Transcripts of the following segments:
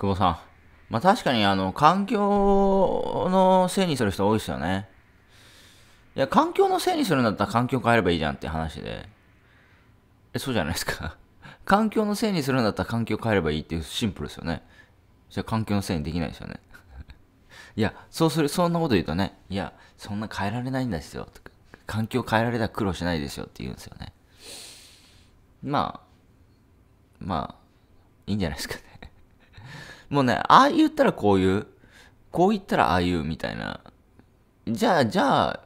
久保さん。まあ確かにあの、環境のせいにする人多いですよね。いや、環境のせいにするんだったら環境変えればいいじゃんって話で。え、そうじゃないですか。環境のせいにするんだったら環境変えればいいっていうシンプルですよね。じゃあ環境のせいにできないですよね。いや、そうする、そんなこと言うとね、いや、そんな変えられないんですよ。環境変えられたら苦労しないですよって言うんですよね。まあ、まあ、いいんじゃないですかね。もうね、ああ言ったらこういう、こう言ったらああいうみたいな。じゃあ、じゃ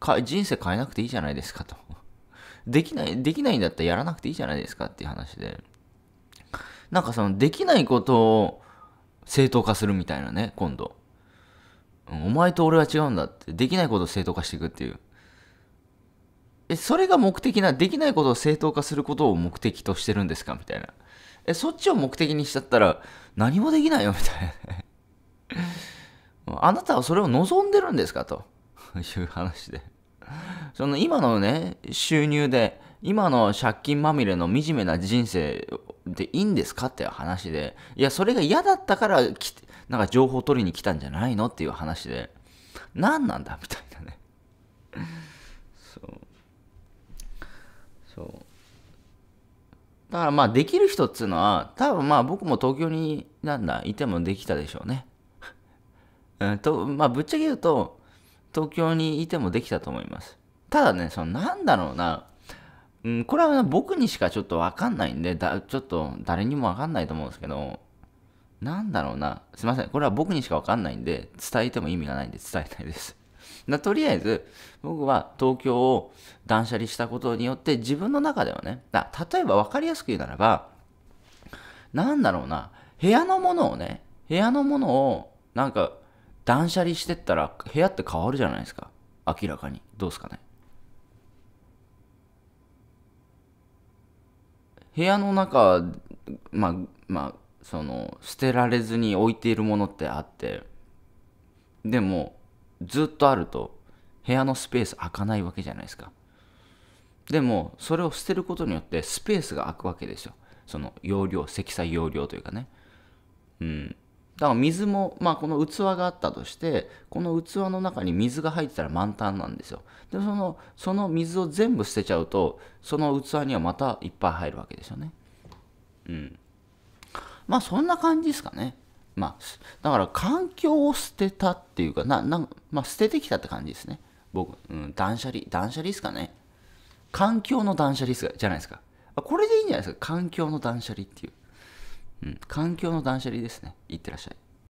あ、人生変えなくていいじゃないですかと。できない、できないんだったらやらなくていいじゃないですかっていう話で。なんかその、できないことを正当化するみたいなね、今度。お前と俺は違うんだって。できないことを正当化していくっていう。え、それが目的な、できないことを正当化することを目的としてるんですかみたいな。え、そっちを目的にしちゃったら何もできないよみたいな。あなたはそれを望んでるんですかという話で。その今のね、収入で、今の借金まみれの惨めな人生でいいんですかっていう話で、いや、それが嫌だったから、きなんか情報取りに来たんじゃないのっていう話で、何なんだみたいなね。そう。そう。だからまあできる人っつうのは、多分まあ僕も東京に、なんだ、いてもできたでしょうね。うんと、まあぶっちゃけ言うと、東京にいてもできたと思います。ただね、そのなんだろうな、うん、これは僕にしかちょっとわかんないんで、だちょっと誰にもわかんないと思うんですけど、なんだろうな、すいません、これは僕にしかわかんないんで、伝えても意味がないんで伝えたいです。だとりあえず、僕は東京を断捨離したことによって、自分の中ではね、だ例えば分かりやすく言うならば、なんだろうな、部屋のものをね、部屋のものを、なんか、断捨離してったら、部屋って変わるじゃないですか。明らかに。どうですかね。部屋の中、まあ、まあ、その、捨てられずに置いているものってあって、でも、ずっとあると部屋のスペース開かないわけじゃないですかでもそれを捨てることによってスペースが開くわけですよその容量積載容量というかねうんだから水も、まあ、この器があったとしてこの器の中に水が入ってたら満タンなんですよでそのその水を全部捨てちゃうとその器にはまたいっぱい入るわけですよねうんまあそんな感じですかねまあ、だから環境を捨てたっていうか、な、な、まあ、捨ててきたって感じですね。僕、うん、断捨離、断捨離ですかね。環境の断捨離すじゃないですか。これでいいんじゃないですか。環境の断捨離っていう。うん、環境の断捨離ですね。いってらっしゃい。